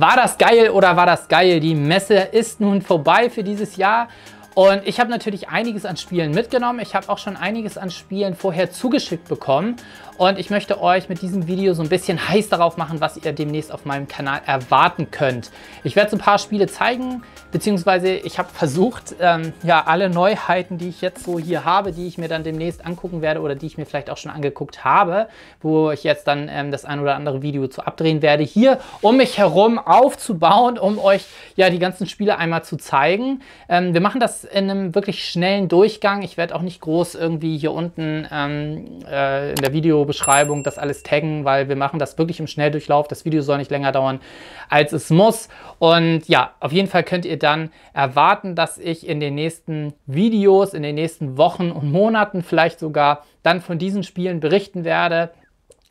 War das geil oder war das geil? Die Messe ist nun vorbei für dieses Jahr. Und ich habe natürlich einiges an Spielen mitgenommen. Ich habe auch schon einiges an Spielen vorher zugeschickt bekommen und ich möchte euch mit diesem Video so ein bisschen heiß darauf machen, was ihr demnächst auf meinem Kanal erwarten könnt. Ich werde so ein paar Spiele zeigen, beziehungsweise ich habe versucht, ähm, ja, alle Neuheiten, die ich jetzt so hier habe, die ich mir dann demnächst angucken werde oder die ich mir vielleicht auch schon angeguckt habe, wo ich jetzt dann ähm, das ein oder andere Video zu abdrehen werde, hier um mich herum aufzubauen, um euch ja die ganzen Spiele einmal zu zeigen. Ähm, wir machen das in einem wirklich schnellen Durchgang. Ich werde auch nicht groß irgendwie hier unten ähm, äh, in der Video- Videobeschreibung, das alles taggen, weil wir machen das wirklich im Schnelldurchlauf. Das Video soll nicht länger dauern, als es muss. Und ja, auf jeden Fall könnt ihr dann erwarten, dass ich in den nächsten Videos, in den nächsten Wochen und Monaten vielleicht sogar dann von diesen Spielen berichten werde.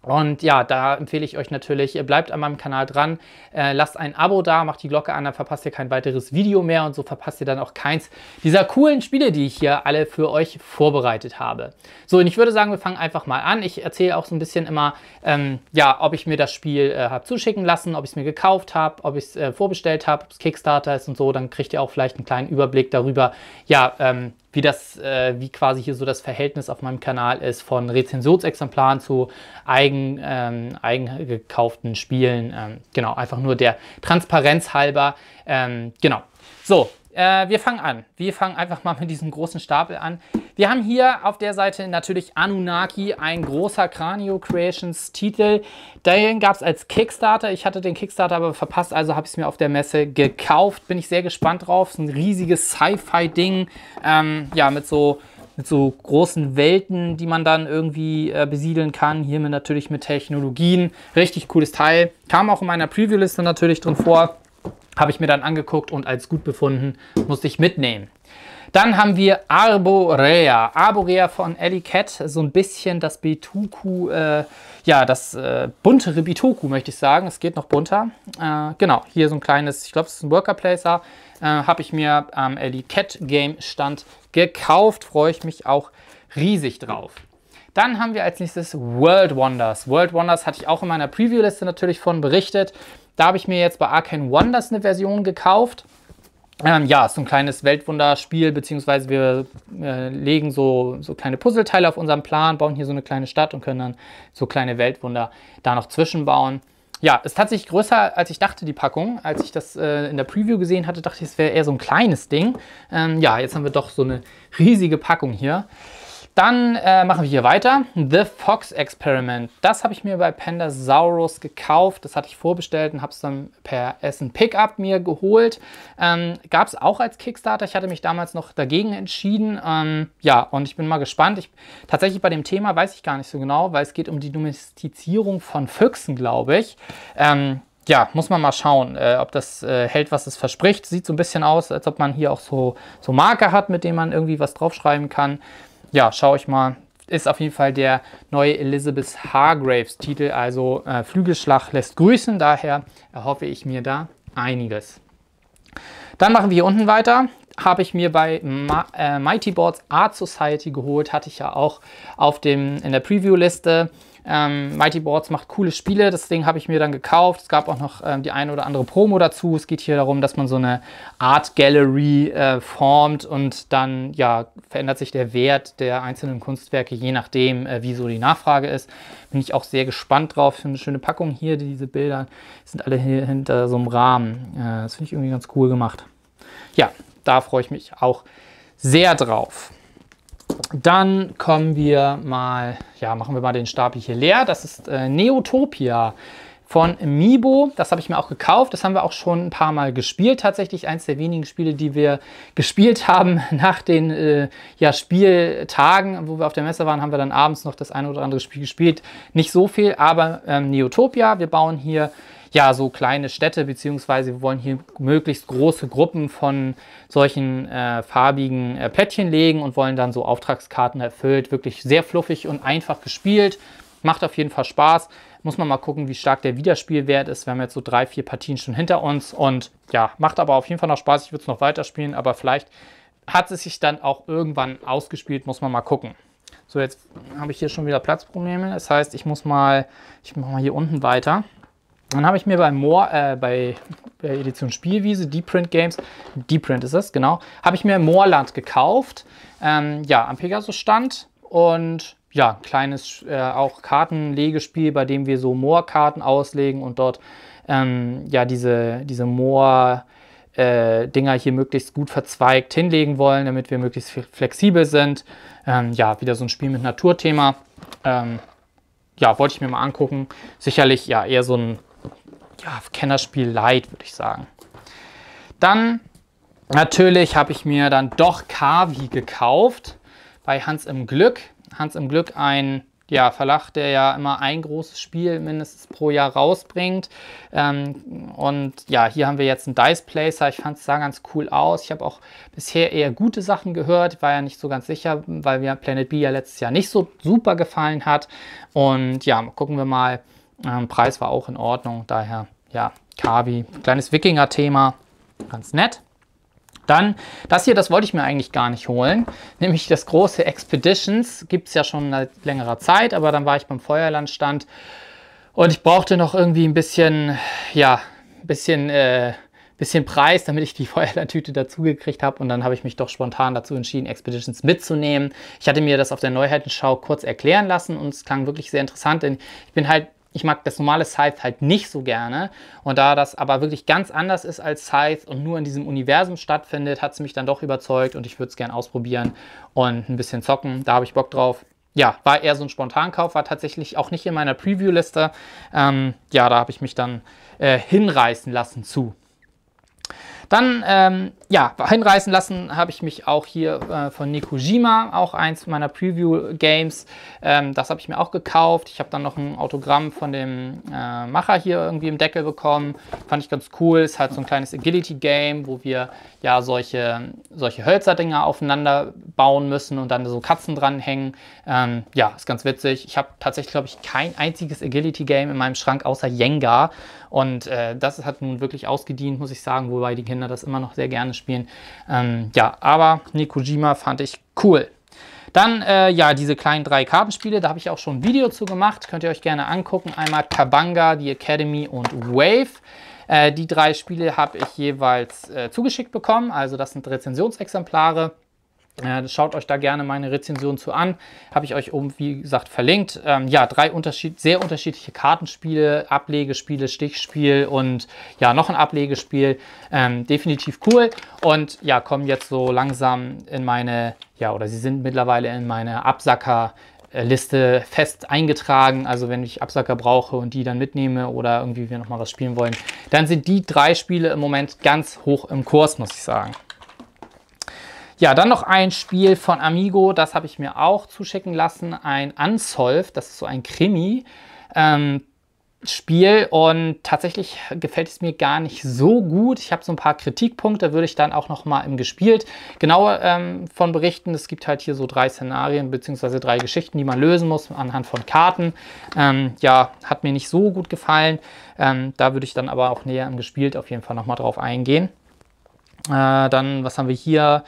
Und ja, da empfehle ich euch natürlich, äh, bleibt an meinem Kanal dran, äh, lasst ein Abo da, macht die Glocke an, dann verpasst ihr kein weiteres Video mehr und so verpasst ihr dann auch keins dieser coolen Spiele, die ich hier alle für euch vorbereitet habe. So, und ich würde sagen, wir fangen einfach mal an. Ich erzähle auch so ein bisschen immer, ähm, ja, ob ich mir das Spiel äh, habe zuschicken lassen, ob ich es mir gekauft habe, ob ich es äh, vorbestellt habe, ob es Kickstarter ist und so, dann kriegt ihr auch vielleicht einen kleinen Überblick darüber, ja, ähm, wie das, äh, wie quasi hier so das Verhältnis auf meinem Kanal ist von Rezensionsexemplaren zu eigen, ähm, eigen gekauften Spielen. Ähm, genau, einfach nur der Transparenz halber. Ähm, genau. So, äh, wir fangen an. Wir fangen einfach mal mit diesem großen Stapel an. Wir haben hier auf der Seite natürlich Anunnaki, ein großer Cranio Creations Titel. Den gab es als Kickstarter. Ich hatte den Kickstarter aber verpasst, also habe ich es mir auf der Messe gekauft. Bin ich sehr gespannt drauf. Ist ein riesiges Sci-Fi-Ding. Ähm, ja, mit so mit so großen Welten, die man dann irgendwie äh, besiedeln kann. Hier natürlich mit Technologien. Richtig cooles Teil. Kam auch in meiner Preview-Liste natürlich drin vor. Habe ich mir dann angeguckt und als gut befunden, musste ich mitnehmen. Dann haben wir Arborea. Arborea von Ellie Cat, so ein bisschen das Bituku, äh, ja, das äh, buntere Bituku, möchte ich sagen. Es geht noch bunter. Äh, genau, hier so ein kleines, ich glaube, es ist ein Workerplacer, Placer. Äh, habe ich mir am Ellie Cat Game Stand gekauft. Freue ich mich auch riesig drauf. Dann haben wir als nächstes World Wonders. World Wonders hatte ich auch in meiner Preview-Liste natürlich von berichtet. Da habe ich mir jetzt bei Arkane Wonders eine Version gekauft. Ähm, ja, ist so ein kleines Weltwunderspiel, beziehungsweise wir äh, legen so, so kleine Puzzleteile auf unseren Plan, bauen hier so eine kleine Stadt und können dann so kleine Weltwunder da noch zwischenbauen. Ja, ist tatsächlich größer, als ich dachte, die Packung. Als ich das äh, in der Preview gesehen hatte, dachte ich, es wäre eher so ein kleines Ding. Ähm, ja, jetzt haben wir doch so eine riesige Packung hier. Dann äh, machen wir hier weiter. The Fox Experiment. Das habe ich mir bei Pandasaurus gekauft. Das hatte ich vorbestellt und habe es dann per Essen Pickup mir geholt. Ähm, Gab es auch als Kickstarter. Ich hatte mich damals noch dagegen entschieden. Ähm, ja, und ich bin mal gespannt. Ich, tatsächlich bei dem Thema weiß ich gar nicht so genau, weil es geht um die Domestizierung von Füchsen, glaube ich. Ähm, ja, muss man mal schauen, äh, ob das äh, hält, was es verspricht. Sieht so ein bisschen aus, als ob man hier auch so, so Marker hat, mit denen man irgendwie was draufschreiben kann ja, schaue ich mal. Ist auf jeden Fall der neue Elizabeth Hargraves Titel, also äh, Flügelschlag lässt grüßen. Daher erhoffe ich mir da einiges. Dann machen wir hier unten weiter. Habe ich mir bei Ma äh, Mighty Boards Art Society geholt, hatte ich ja auch auf dem, in der Preview-Liste. Ähm, Mighty Boards macht coole Spiele, das Ding habe ich mir dann gekauft. Es gab auch noch ähm, die eine oder andere Promo dazu. Es geht hier darum, dass man so eine Art Gallery äh, formt und dann ja, verändert sich der Wert der einzelnen Kunstwerke, je nachdem, äh, wie so die Nachfrage ist. Bin ich auch sehr gespannt drauf. Für eine schöne Packung hier, diese Bilder sind alle hier hinter so einem Rahmen. Äh, das finde ich irgendwie ganz cool gemacht. Ja, da freue ich mich auch sehr drauf. Dann kommen wir mal, ja, machen wir mal den Stapel hier leer. Das ist äh, Neotopia von Mibo. Das habe ich mir auch gekauft. Das haben wir auch schon ein paar Mal gespielt. Tatsächlich eins der wenigen Spiele, die wir gespielt haben nach den äh, ja, Spieltagen, wo wir auf der Messe waren, haben wir dann abends noch das eine oder andere Spiel gespielt. Nicht so viel, aber ähm, Neotopia. Wir bauen hier ja, so kleine Städte, beziehungsweise wir wollen hier möglichst große Gruppen von solchen äh, farbigen äh, Plättchen legen und wollen dann so Auftragskarten erfüllt. Wirklich sehr fluffig und einfach gespielt. Macht auf jeden Fall Spaß. Muss man mal gucken, wie stark der Wiederspielwert ist. Wir haben jetzt so drei, vier Partien schon hinter uns und ja, macht aber auf jeden Fall noch Spaß. Ich würde es noch weiterspielen, aber vielleicht hat es sich dann auch irgendwann ausgespielt, muss man mal gucken. So, jetzt habe ich hier schon wieder Platzprobleme. Das heißt, ich muss mal, ich mache mal hier unten weiter. Dann habe ich mir bei, More, äh, bei Edition Spielwiese, Print Games, Print ist es, genau, habe ich mir Moorland gekauft. Ähm, ja, am Pegasus-Stand und ja, kleines äh, auch Kartenlegespiel, bei dem wir so Moorkarten auslegen und dort ähm, ja diese, diese Moor- äh, Dinger hier möglichst gut verzweigt hinlegen wollen, damit wir möglichst flexibel sind. Ähm, ja, wieder so ein Spiel mit Naturthema. Ähm, ja, wollte ich mir mal angucken. Sicherlich ja eher so ein ja, Kennerspiel Light, würde ich sagen. Dann natürlich habe ich mir dann doch Kavi gekauft bei Hans im Glück. Hans im Glück, ein ja, Verlag, der ja immer ein großes Spiel mindestens pro Jahr rausbringt. Ähm, und ja, hier haben wir jetzt einen Dice Placer. Ich fand es sah ganz cool aus. Ich habe auch bisher eher gute Sachen gehört, war ja nicht so ganz sicher, weil mir Planet B ja letztes Jahr nicht so super gefallen hat. Und ja, gucken wir mal, ähm, Preis war auch in Ordnung, daher ja, Kavi, kleines Wikinger-Thema, ganz nett. Dann, das hier, das wollte ich mir eigentlich gar nicht holen, nämlich das große Expeditions, gibt es ja schon seit längerer Zeit, aber dann war ich beim Feuerlandstand und ich brauchte noch irgendwie ein bisschen, ja, ein bisschen, äh, bisschen Preis, damit ich die Feuerlandtüte dazugekriegt habe. Und dann habe ich mich doch spontan dazu entschieden, Expeditions mitzunehmen. Ich hatte mir das auf der Neuheitenschau kurz erklären lassen und es klang wirklich sehr interessant, denn ich bin halt ich mag das normale Scythe halt nicht so gerne. Und da das aber wirklich ganz anders ist als Scythe und nur in diesem Universum stattfindet, hat es mich dann doch überzeugt und ich würde es gerne ausprobieren und ein bisschen zocken. Da habe ich Bock drauf. Ja, war eher so ein Spontankauf, war tatsächlich auch nicht in meiner Preview-Liste. Ähm, ja, da habe ich mich dann äh, hinreißen lassen zu. Dann, ähm, ja, hinreißen lassen habe ich mich auch hier äh, von Nikojima, auch eins meiner Preview-Games. Ähm, das habe ich mir auch gekauft. Ich habe dann noch ein Autogramm von dem äh, Macher hier irgendwie im Deckel bekommen. Fand ich ganz cool. Ist halt so ein kleines Agility-Game, wo wir ja solche, solche Hölzerdinger aufeinander bauen müssen und dann so Katzen dranhängen. Ähm, ja, ist ganz witzig. Ich habe tatsächlich, glaube ich, kein einziges Agility-Game in meinem Schrank außer Jenga. Und äh, das hat nun wirklich ausgedient, muss ich sagen, wobei die Kinder Kinder das immer noch sehr gerne spielen. Ähm, ja, aber Nikojima fand ich cool. Dann, äh, ja, diese kleinen drei Kartenspiele, da habe ich auch schon ein Video zu gemacht, könnt ihr euch gerne angucken. Einmal Kabanga, die Academy und Wave. Äh, die drei Spiele habe ich jeweils äh, zugeschickt bekommen, also das sind Rezensionsexemplare. Äh, schaut euch da gerne meine Rezension zu an. Habe ich euch oben, wie gesagt, verlinkt. Ähm, ja, drei unterschied sehr unterschiedliche Kartenspiele, Ablegespiele, Stichspiel und ja, noch ein Ablegespiel. Ähm, definitiv cool. Und ja, kommen jetzt so langsam in meine, ja, oder sie sind mittlerweile in meine Absacker- Liste fest eingetragen. Also wenn ich Absacker brauche und die dann mitnehme oder irgendwie wir nochmal was spielen wollen, dann sind die drei Spiele im Moment ganz hoch im Kurs, muss ich sagen. Ja, dann noch ein Spiel von Amigo, das habe ich mir auch zuschicken lassen. Ein Unsolved, das ist so ein Krimi. Ähm, Spiel und tatsächlich gefällt es mir gar nicht so gut. Ich habe so ein paar Kritikpunkte, würde ich dann auch noch mal im Gespielt genauer ähm, von berichten. Es gibt halt hier so drei Szenarien beziehungsweise drei Geschichten, die man lösen muss anhand von Karten. Ähm, ja, hat mir nicht so gut gefallen. Ähm, da würde ich dann aber auch näher im Gespielt auf jeden Fall noch mal drauf eingehen. Äh, dann, was haben wir hier?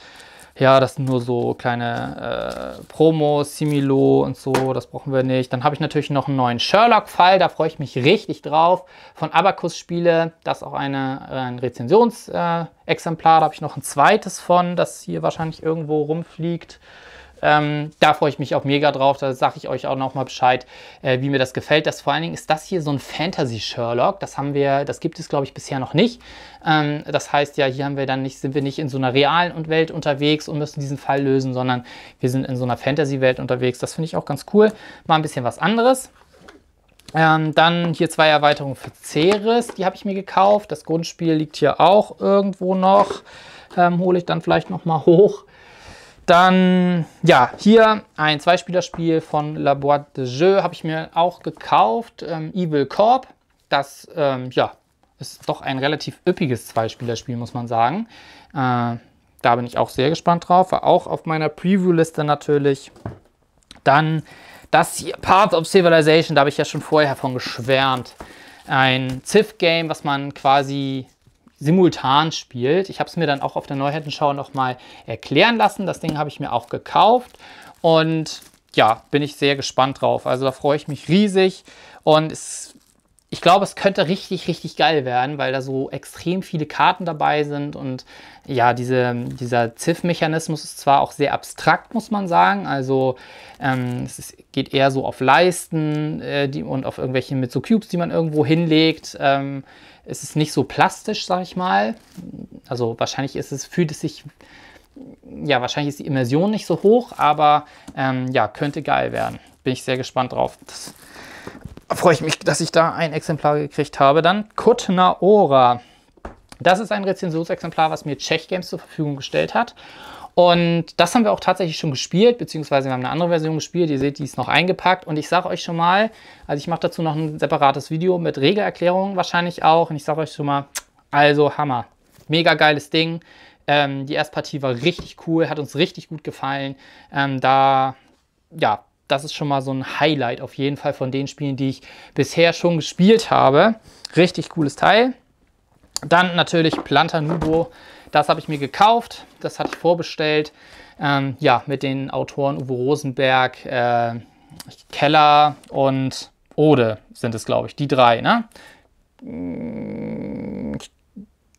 ja, das sind nur so kleine äh, Promos, Similo und so, das brauchen wir nicht. Dann habe ich natürlich noch einen neuen Sherlock-Fall, da freue ich mich richtig drauf. Von Abacus Spiele, das ist auch eine, äh, ein Rezensionsexemplar, äh, da habe ich noch ein zweites von, das hier wahrscheinlich irgendwo rumfliegt. Ähm, da freue ich mich auch mega drauf. Da sage ich euch auch nochmal Bescheid, äh, wie mir das gefällt. Das vor allen Dingen ist das hier so ein Fantasy Sherlock. Das haben wir, das gibt es glaube ich bisher noch nicht. Ähm, das heißt ja, hier haben wir dann nicht, sind wir nicht in so einer realen Welt unterwegs und müssen diesen Fall lösen, sondern wir sind in so einer Fantasy Welt unterwegs. Das finde ich auch ganz cool. Mal ein bisschen was anderes. Ähm, dann hier zwei Erweiterungen für Ceres, die habe ich mir gekauft. Das Grundspiel liegt hier auch irgendwo noch. Ähm, Hole ich dann vielleicht nochmal hoch. Dann, ja, hier ein Zweispielerspiel von La Boîte de Jeu habe ich mir auch gekauft. Ähm, Evil Corp. Das, ähm, ja, ist doch ein relativ üppiges Zweispielerspiel, muss man sagen. Äh, da bin ich auch sehr gespannt drauf. War auch auf meiner Preview-Liste natürlich. Dann das hier, Path of Civilization, da habe ich ja schon vorher von geschwärmt. Ein Civ-Game, was man quasi simultan spielt. Ich habe es mir dann auch auf der Neuheitenschau nochmal erklären lassen. Das Ding habe ich mir auch gekauft und ja, bin ich sehr gespannt drauf. Also da freue ich mich riesig und es ich glaube, es könnte richtig, richtig geil werden, weil da so extrem viele Karten dabei sind und ja, diese, dieser Ziff-Mechanismus ist zwar auch sehr abstrakt, muss man sagen. Also ähm, es ist, geht eher so auf Leisten äh, die, und auf irgendwelche mit so Cubes, die man irgendwo hinlegt. Ähm, es ist nicht so plastisch, sag ich mal. Also wahrscheinlich ist es, fühlt es sich, ja, wahrscheinlich ist die Immersion nicht so hoch, aber ähm, ja, könnte geil werden. Bin ich sehr gespannt drauf. Das, freue ich mich, dass ich da ein Exemplar gekriegt habe. Dann Kutna Ora. Das ist ein Rezensionsexemplar, was mir Czech Games zur Verfügung gestellt hat. Und das haben wir auch tatsächlich schon gespielt, beziehungsweise wir haben eine andere Version gespielt. Ihr seht, die ist noch eingepackt. Und ich sage euch schon mal, also ich mache dazu noch ein separates Video mit Regelerklärungen wahrscheinlich auch. Und ich sage euch schon mal, also Hammer. Mega geiles Ding. Ähm, die Erstpartie war richtig cool, hat uns richtig gut gefallen. Ähm, da, ja, das ist schon mal so ein Highlight auf jeden Fall von den Spielen, die ich bisher schon gespielt habe. Richtig cooles Teil. Dann natürlich Planta Nubo. Das habe ich mir gekauft, das hatte ich vorbestellt. Ähm, ja, mit den Autoren Uwe Rosenberg, äh, Keller und Ode sind es, glaube ich, die drei, ne?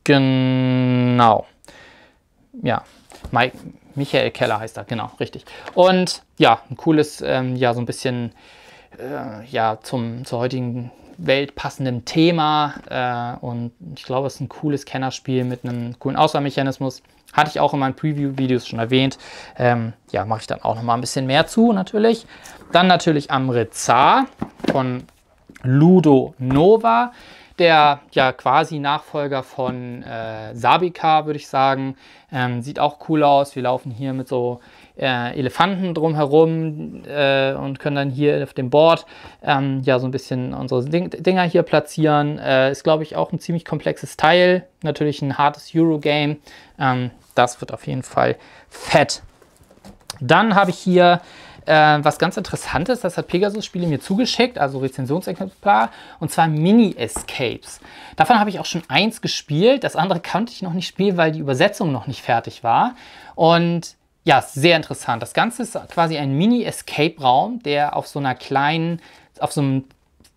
Genau. Ja, Mike, Michael Keller heißt er, genau, richtig. Und ja, ein cooles, ähm, ja, so ein bisschen äh, ja, zum, zur heutigen Welt passendem Thema. Äh, und ich glaube, es ist ein cooles Kennerspiel mit einem coolen Auswahlmechanismus. Hatte ich auch in meinen Preview-Videos schon erwähnt. Ähm, ja, mache ich dann auch nochmal ein bisschen mehr zu, natürlich. Dann natürlich Amritsar von Ludo Nova der ja quasi Nachfolger von äh, Sabika, würde ich sagen. Ähm, sieht auch cool aus. Wir laufen hier mit so äh, Elefanten drumherum äh, und können dann hier auf dem Board ähm, ja so ein bisschen unsere Ding Dinger hier platzieren. Äh, ist, glaube ich, auch ein ziemlich komplexes Teil. Natürlich ein hartes Eurogame. Ähm, das wird auf jeden Fall fett. Dann habe ich hier äh, was ganz interessant ist, das hat Pegasus Spiele mir zugeschickt, also Rezensionsexemplar, und zwar Mini-Escapes. Davon habe ich auch schon eins gespielt, das andere konnte ich noch nicht spielen, weil die Übersetzung noch nicht fertig war. Und ja, sehr interessant. Das Ganze ist quasi ein Mini-Escape-Raum, der auf so einer kleinen, auf so einem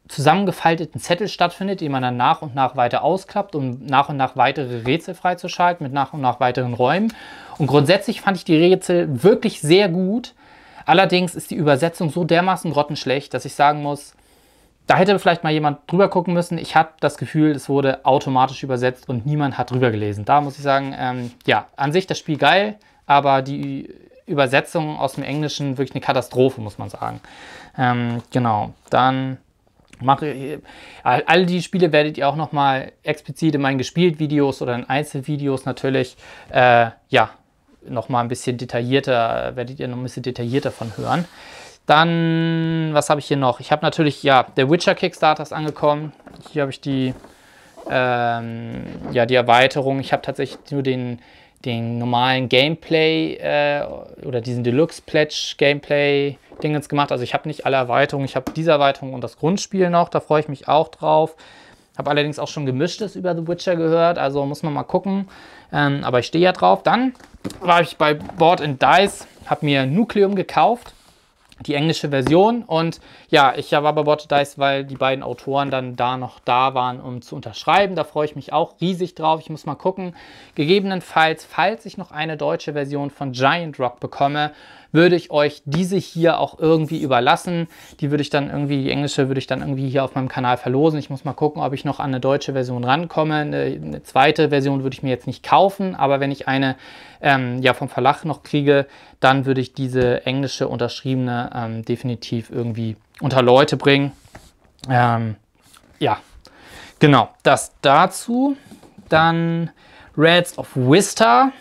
zusammengefalteten Zettel stattfindet, den man dann nach und nach weiter ausklappt, um nach und nach weitere Rätsel freizuschalten mit nach und nach weiteren Räumen. Und grundsätzlich fand ich die Rätsel wirklich sehr gut. Allerdings ist die Übersetzung so dermaßen grottenschlecht, dass ich sagen muss, da hätte vielleicht mal jemand drüber gucken müssen. Ich habe das Gefühl, es wurde automatisch übersetzt und niemand hat drüber gelesen. Da muss ich sagen, ähm, ja, an sich das Spiel geil, aber die Übersetzung aus dem Englischen wirklich eine Katastrophe, muss man sagen. Ähm, genau, dann mache ich, all die Spiele werdet ihr auch nochmal explizit in meinen Gespielt-Videos oder in Einzelvideos natürlich, äh, ja, nochmal ein bisschen detaillierter, werdet ihr noch ein bisschen detaillierter von hören. Dann, was habe ich hier noch? Ich habe natürlich, ja, der Witcher Kickstarter ist angekommen. Hier habe ich die, ähm, ja, die Erweiterung. Ich habe tatsächlich nur den, den normalen Gameplay äh, oder diesen Deluxe Pledge Gameplay Dingens gemacht. Also ich habe nicht alle Erweiterungen. Ich habe diese Erweiterung und das Grundspiel noch. Da freue ich mich auch drauf. Habe allerdings auch schon Gemischtes über The Witcher gehört. Also muss man mal gucken. Ähm, aber ich stehe ja drauf. Dann war ich bei Board and Dice, habe mir Nucleum gekauft, die englische Version. Und ja, ich war bei Board and Dice, weil die beiden Autoren dann da noch da waren, um zu unterschreiben. Da freue ich mich auch riesig drauf. Ich muss mal gucken. Gegebenenfalls, falls ich noch eine deutsche Version von Giant Rock bekomme, würde ich euch diese hier auch irgendwie überlassen. Die würde ich dann irgendwie, die englische würde ich dann irgendwie hier auf meinem Kanal verlosen. Ich muss mal gucken, ob ich noch an eine deutsche Version rankomme. Eine, eine zweite Version würde ich mir jetzt nicht kaufen, aber wenn ich eine ähm, ja, vom Verlag noch kriege, dann würde ich diese englische unterschriebene ähm, definitiv irgendwie unter Leute bringen. Ähm, ja, genau, das dazu. Dann Reds of Wista.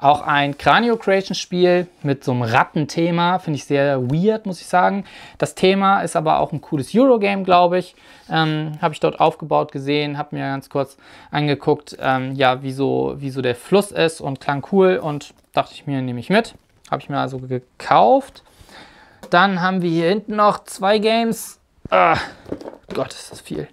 Auch ein Cranio-Creation-Spiel mit so einem Rattenthema. Finde ich sehr weird, muss ich sagen. Das Thema ist aber auch ein cooles Eurogame, glaube ich. Ähm, habe ich dort aufgebaut gesehen, habe mir ganz kurz angeguckt, ähm, ja, wie so, wie so der Fluss ist und klang cool und dachte ich mir, nehme ich mit. Habe ich mir also gekauft. Dann haben wir hier hinten noch zwei Games. Ah, Gott, ist das viel.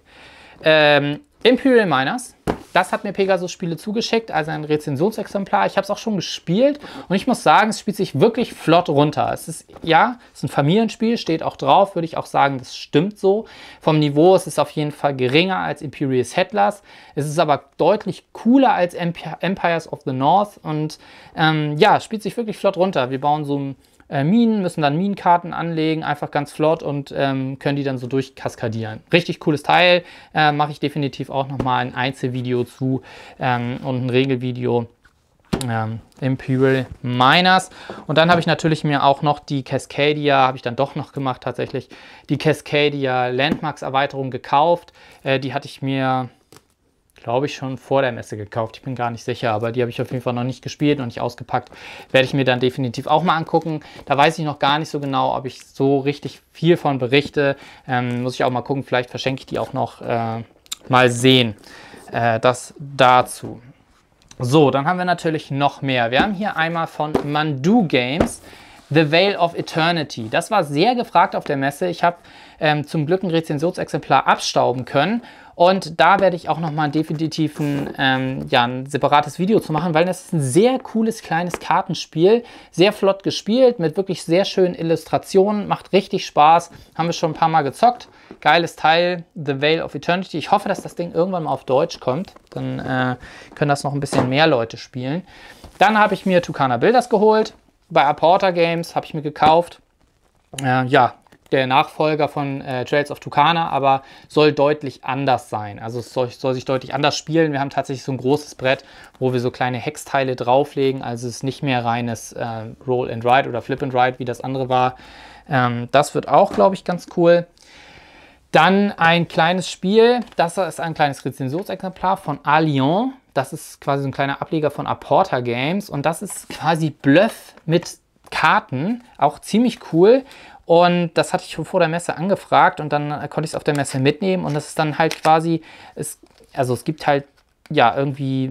Ähm, Imperial Miners das hat mir Pegasus Spiele zugeschickt, also ein Rezensionsexemplar. Ich habe es auch schon gespielt und ich muss sagen, es spielt sich wirklich flott runter. Es ist, ja, es ist ein Familienspiel, steht auch drauf, würde ich auch sagen, das stimmt so. Vom Niveau ist es auf jeden Fall geringer als Imperius Settlers. Es ist aber deutlich cooler als Empires of the North und ähm, ja, spielt sich wirklich flott runter. Wir bauen so ein äh, Minen, müssen dann Minenkarten anlegen, einfach ganz flott und ähm, können die dann so durchkaskadieren. Richtig cooles Teil, äh, mache ich definitiv auch nochmal ein Einzelvideo zu ähm, und ein Regelvideo. Ähm, Imperial Miners. Und dann habe ich natürlich mir auch noch die Cascadia, habe ich dann doch noch gemacht tatsächlich, die Cascadia Landmarks Erweiterung gekauft. Äh, die hatte ich mir glaube ich, schon vor der Messe gekauft. Ich bin gar nicht sicher, aber die habe ich auf jeden Fall noch nicht gespielt und nicht ausgepackt. Werde ich mir dann definitiv auch mal angucken. Da weiß ich noch gar nicht so genau, ob ich so richtig viel von berichte. Ähm, muss ich auch mal gucken, vielleicht verschenke ich die auch noch äh, mal sehen. Äh, das dazu. So, dann haben wir natürlich noch mehr. Wir haben hier einmal von Mandu Games The Veil of Eternity. Das war sehr gefragt auf der Messe. Ich habe ähm, zum Glück ein Rezensionsexemplar abstauben können. Und da werde ich auch nochmal definitiv ein, ähm, ja, ein separates Video zu machen, weil das ist ein sehr cooles kleines Kartenspiel. Sehr flott gespielt, mit wirklich sehr schönen Illustrationen. Macht richtig Spaß. Haben wir schon ein paar Mal gezockt. Geiles Teil, The Veil of Eternity. Ich hoffe, dass das Ding irgendwann mal auf Deutsch kommt. Dann äh, können das noch ein bisschen mehr Leute spielen. Dann habe ich mir Tucana Builders geholt. Bei Apporter Games habe ich mir gekauft. Äh, ja, der Nachfolger von äh, Trails of Tucana, aber soll deutlich anders sein. Also es soll, soll, sich deutlich anders spielen. Wir haben tatsächlich so ein großes Brett, wo wir so kleine Hexteile drauflegen. Also es ist nicht mehr reines äh, Roll and Ride oder Flip and Ride, wie das andere war. Ähm, das wird auch, glaube ich, ganz cool. Dann ein kleines Spiel. Das ist ein kleines Rezensionsexemplar von Allion. Das ist quasi so ein kleiner Ableger von Aporta Games. Und das ist quasi Bluff mit Karten. Auch ziemlich cool. Und das hatte ich schon vor der Messe angefragt und dann konnte ich es auf der Messe mitnehmen. Und das ist dann halt quasi, es, also es gibt halt ja, irgendwie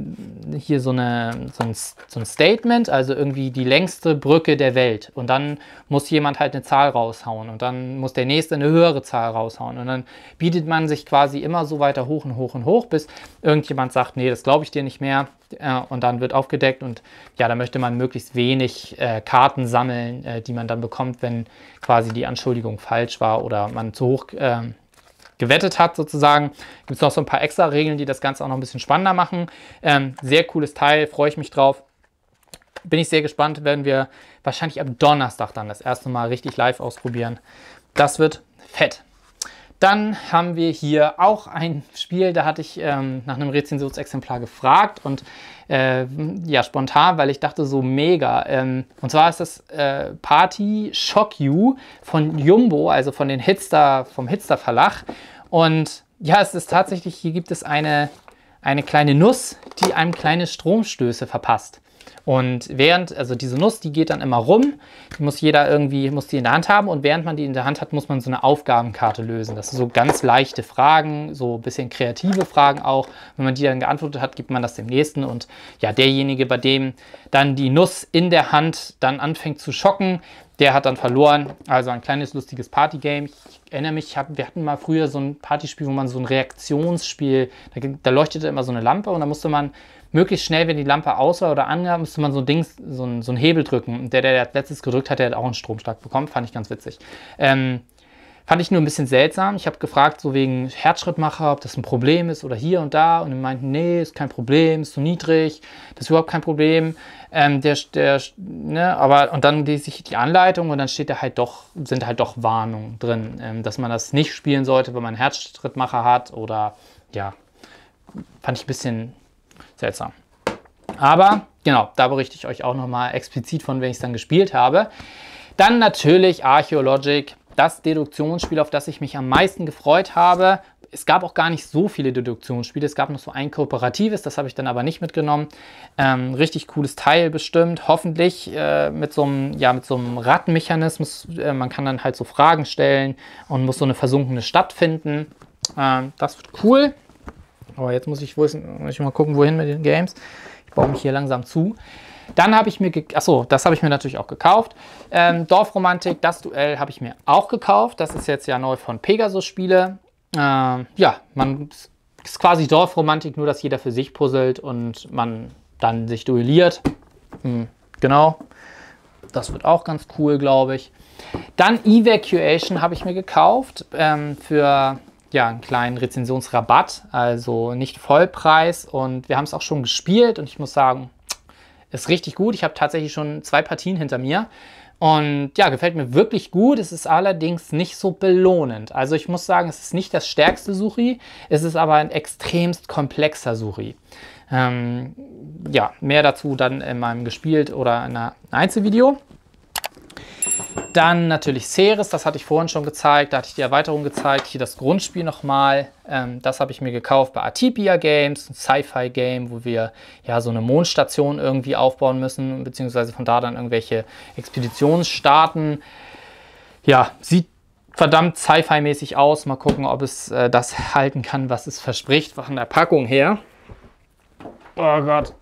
hier so, eine, so ein, so, ein, Statement, also irgendwie die längste Brücke der Welt. Und dann muss jemand halt eine Zahl raushauen und dann muss der nächste eine höhere Zahl raushauen. Und dann bietet man sich quasi immer so weiter hoch und hoch und hoch, bis irgendjemand sagt, nee, das glaube ich dir nicht mehr. Äh, und dann wird aufgedeckt und ja, da möchte man möglichst wenig äh, Karten sammeln, äh, die man dann bekommt, wenn quasi die Anschuldigung falsch war oder man zu hoch... Äh, gewettet hat sozusagen. Gibt es noch so ein paar extra Regeln, die das Ganze auch noch ein bisschen spannender machen. Ähm, sehr cooles Teil, freue ich mich drauf. Bin ich sehr gespannt, werden wir wahrscheinlich am Donnerstag dann das erste Mal richtig live ausprobieren. Das wird fett. Dann haben wir hier auch ein Spiel, da hatte ich ähm, nach einem Rezensionsexemplar gefragt und äh, ja, spontan, weil ich dachte, so mega. Ähm, und zwar ist das äh, Party Shock You von Jumbo, also von den Hitster, vom Hitster Verlag. Und ja, es ist tatsächlich, hier gibt es eine, eine kleine Nuss, die einem kleine Stromstöße verpasst. Und während, also diese Nuss, die geht dann immer rum, die muss jeder irgendwie, muss die in der Hand haben und während man die in der Hand hat, muss man so eine Aufgabenkarte lösen. Das sind so ganz leichte Fragen, so ein bisschen kreative Fragen auch. Wenn man die dann geantwortet hat, gibt man das dem Nächsten und ja, derjenige, bei dem dann die Nuss in der Hand dann anfängt zu schocken, der hat dann verloren. Also ein kleines lustiges Partygame. Ich erinnere mich, hab, wir hatten mal früher so ein Partyspiel, wo man so ein Reaktionsspiel, da, da leuchtete immer so eine Lampe und da musste man möglichst schnell, wenn die Lampe aus war oder angab, müsste man so ein Ding, so einen so Hebel drücken. Und der, der als letztes gedrückt hat, der hat auch einen Stromschlag bekommen. Fand ich ganz witzig. Ähm, fand ich nur ein bisschen seltsam. Ich habe gefragt, so wegen Herzschrittmacher, ob das ein Problem ist oder hier und da. Und die meinten, nee, ist kein Problem, ist zu niedrig, das ist überhaupt kein Problem. Ähm, der, der, ne, aber, und dann lese ich die Anleitung und dann steht da halt doch, sind halt doch Warnungen drin, ähm, dass man das nicht spielen sollte, wenn man einen Herzschrittmacher hat oder ja, fand ich ein bisschen seltsam. Aber genau, da berichte ich euch auch nochmal explizit von, wenn ich es dann gespielt habe. Dann natürlich Archeologic, das Deduktionsspiel, auf das ich mich am meisten gefreut habe. Es gab auch gar nicht so viele Deduktionsspiele. Es gab noch so ein kooperatives, das habe ich dann aber nicht mitgenommen. Ähm, richtig cooles Teil bestimmt. Hoffentlich äh, mit so einem ja, einem Radmechanismus. Äh, man kann dann halt so Fragen stellen und muss so eine versunkene Stadt finden. Ähm, das wird cool. Aber jetzt muss ich, wo ist, muss ich mal gucken, wohin mit den Games. Ich baue mich hier langsam zu. Dann habe ich mir, achso, das habe ich mir natürlich auch gekauft. Ähm, Dorfromantik, das Duell habe ich mir auch gekauft. Das ist jetzt ja neu von Pegasus Spiele. Ähm, ja, man ist quasi Dorfromantik, nur dass jeder für sich puzzelt und man dann sich duelliert. Hm, genau. Das wird auch ganz cool, glaube ich. Dann Evacuation habe ich mir gekauft ähm, für ja einen kleinen Rezensionsrabatt, also nicht Vollpreis. Und wir haben es auch schon gespielt und ich muss sagen, ist richtig gut. Ich habe tatsächlich schon zwei Partien hinter mir. Und ja, gefällt mir wirklich gut. Es ist allerdings nicht so belohnend. Also ich muss sagen, es ist nicht das stärkste Suri, es ist aber ein extremst komplexer Suri. Ähm, ja, mehr dazu dann in meinem gespielt oder in einer Einzelvideo. Dann natürlich Ceres, das hatte ich vorhin schon gezeigt, da hatte ich die Erweiterung gezeigt. Hier das Grundspiel nochmal, ähm, das habe ich mir gekauft bei Atipia Games, ein Sci-Fi-Game, wo wir ja so eine Mondstation irgendwie aufbauen müssen, beziehungsweise von da dann irgendwelche Expeditionen starten. Ja, sieht verdammt Sci-Fi-mäßig aus. Mal gucken, ob es äh, das halten kann, was es verspricht, von der Packung her. Oh Gott.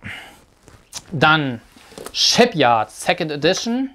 Dann Shipyard Second Edition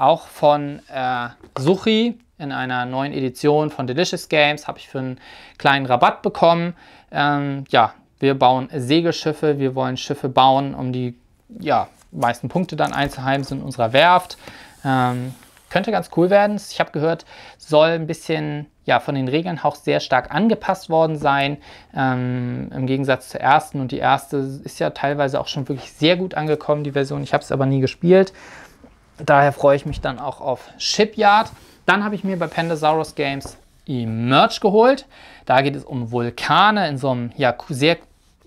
auch von äh, Suchi in einer neuen Edition von Delicious Games. Habe ich für einen kleinen Rabatt bekommen. Ähm, ja, wir bauen Segelschiffe, wir wollen Schiffe bauen, um die ja, meisten Punkte dann einzuheimen in unserer Werft. Ähm, könnte ganz cool werden. Ich habe gehört, soll ein bisschen ja, von den Regeln auch sehr stark angepasst worden sein. Ähm, Im Gegensatz zur ersten. Und die erste ist ja teilweise auch schon wirklich sehr gut angekommen, die Version. Ich habe es aber nie gespielt. Daher freue ich mich dann auch auf Shipyard. Dann habe ich mir bei Pandasaurus Games Emerge geholt. Da geht es um Vulkane in so einem ja, sehr,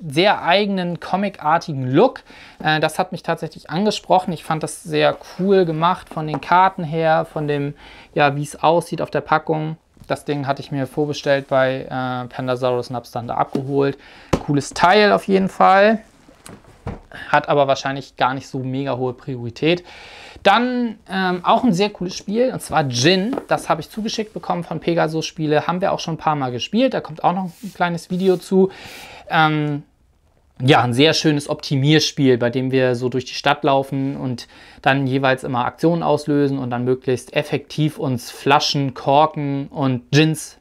sehr eigenen comicartigen Look. Äh, das hat mich tatsächlich angesprochen. Ich fand das sehr cool gemacht von den Karten her, von dem, ja, wie es aussieht auf der Packung. Das Ding hatte ich mir vorbestellt bei äh, Pandasaurus und habe es dann da abgeholt. Cooles Teil auf jeden Fall. Hat aber wahrscheinlich gar nicht so mega hohe Priorität. Dann ähm, auch ein sehr cooles Spiel, und zwar Gin. Das habe ich zugeschickt bekommen von Pegasus Spiele. Haben wir auch schon ein paar Mal gespielt. Da kommt auch noch ein kleines Video zu. Ähm, ja, ein sehr schönes Optimierspiel, bei dem wir so durch die Stadt laufen und dann jeweils immer Aktionen auslösen und dann möglichst effektiv uns Flaschen, Korken und Gins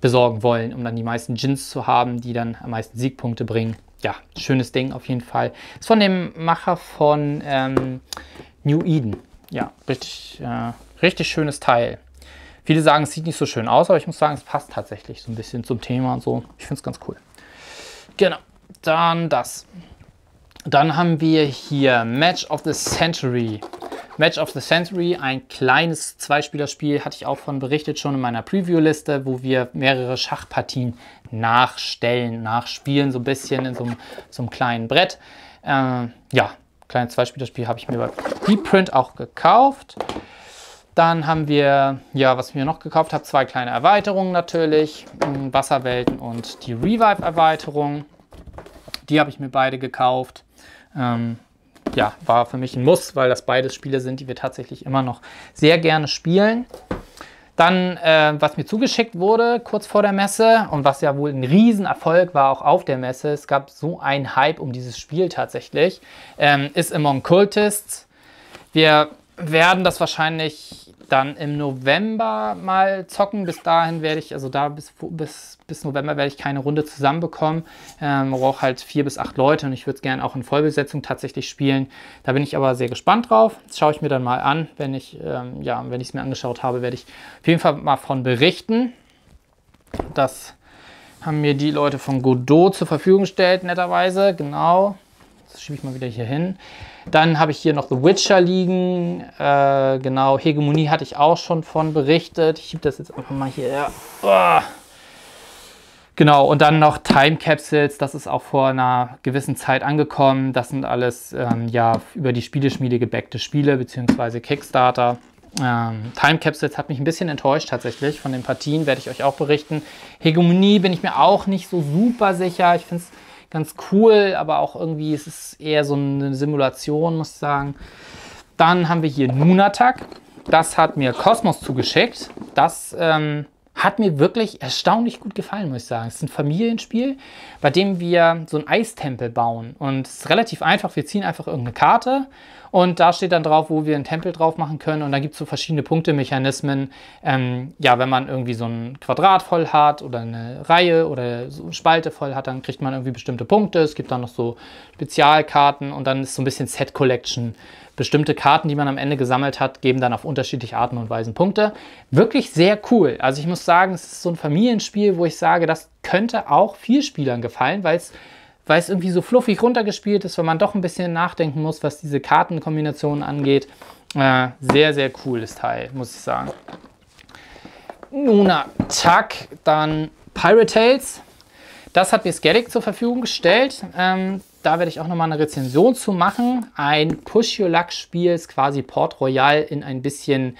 besorgen wollen, um dann die meisten Gins zu haben, die dann am meisten Siegpunkte bringen. Ja, schönes Ding auf jeden Fall. Ist von dem Macher von ähm, New Eden. Ja, richtig, äh, richtig schönes Teil. Viele sagen, es sieht nicht so schön aus, aber ich muss sagen, es passt tatsächlich so ein bisschen zum Thema und so. Ich finde es ganz cool. Genau, dann das. Dann haben wir hier Match of the Century. Match of the Century, ein kleines Zweispielerspiel, hatte ich auch von berichtet schon in meiner Preview-Liste, wo wir mehrere Schachpartien nachstellen, nachspielen, so ein bisschen in so einem, so einem kleinen Brett. Äh, ja, kleines Zweispielerspiel habe ich mir bei Bprint auch gekauft. Dann haben wir, ja, was ich mir noch gekauft habe, zwei kleine Erweiterungen natürlich. Mm, Wasserwelten und die Revive-Erweiterung. Die habe ich mir beide gekauft. Ähm, ja, war für mich ein Muss, weil das beides Spiele sind, die wir tatsächlich immer noch sehr gerne spielen. Dann, äh, was mir zugeschickt wurde kurz vor der Messe und was ja wohl ein Riesenerfolg war auch auf der Messe, es gab so einen Hype um dieses Spiel tatsächlich, ähm, ist Among Cultists. Wir werden das wahrscheinlich dann im November mal zocken. Bis dahin werde ich, also da bis, bis bis November werde ich keine Runde zusammenbekommen. Ähm, brauche halt vier bis acht Leute und ich würde es gerne auch in Vollbesetzung tatsächlich spielen. Da bin ich aber sehr gespannt drauf. Das schaue ich mir dann mal an. Wenn ich ähm, ja, es mir angeschaut habe, werde ich auf jeden Fall mal von berichten. Das haben mir die Leute von Godot zur Verfügung gestellt, netterweise. Genau. Das schiebe ich mal wieder hier hin. Dann habe ich hier noch The Witcher liegen. Äh, genau, Hegemonie hatte ich auch schon von berichtet. Ich schiebe das jetzt einfach mal hier. Oh. Genau, und dann noch Time Capsules, das ist auch vor einer gewissen Zeit angekommen. Das sind alles ähm, ja über die Spieleschmiede gebackte Spiele bzw. Kickstarter. Ähm, Time Capsules hat mich ein bisschen enttäuscht tatsächlich. Von den Partien werde ich euch auch berichten. Hegemonie bin ich mir auch nicht so super sicher. Ich finde es ganz cool, aber auch irgendwie ist es eher so eine Simulation, muss ich sagen. Dann haben wir hier Nunatak. Das hat mir Cosmos zugeschickt. Das ähm, hat mir wirklich erstaunlich gut gefallen, muss ich sagen. Es ist ein Familienspiel, bei dem wir so einen Eistempel bauen. Und es ist relativ einfach. Wir ziehen einfach irgendeine Karte und da steht dann drauf, wo wir einen Tempel drauf machen können. Und da gibt es so verschiedene Punktemechanismen. Ähm, ja, wenn man irgendwie so ein Quadrat voll hat oder eine Reihe oder so eine Spalte voll hat, dann kriegt man irgendwie bestimmte Punkte. Es gibt dann noch so Spezialkarten und dann ist so ein bisschen Set Collection bestimmte Karten, die man am Ende gesammelt hat, geben dann auf unterschiedliche Arten und Weisen Punkte. Wirklich sehr cool. Also ich muss sagen, es ist so ein Familienspiel, wo ich sage, das könnte auch vier Spielern gefallen, weil es weil es irgendwie so fluffig runtergespielt ist, weil man doch ein bisschen nachdenken muss, was diese Kartenkombinationen angeht. Äh, sehr, sehr cooles Teil, muss ich sagen. Nun, tack, dann Pirate Tales. Das hat mir Skellig zur Verfügung gestellt. Ähm, da werde ich auch nochmal eine Rezension zu machen. Ein Push-Your-Luck-Spiel ist quasi Port Royal in ein bisschen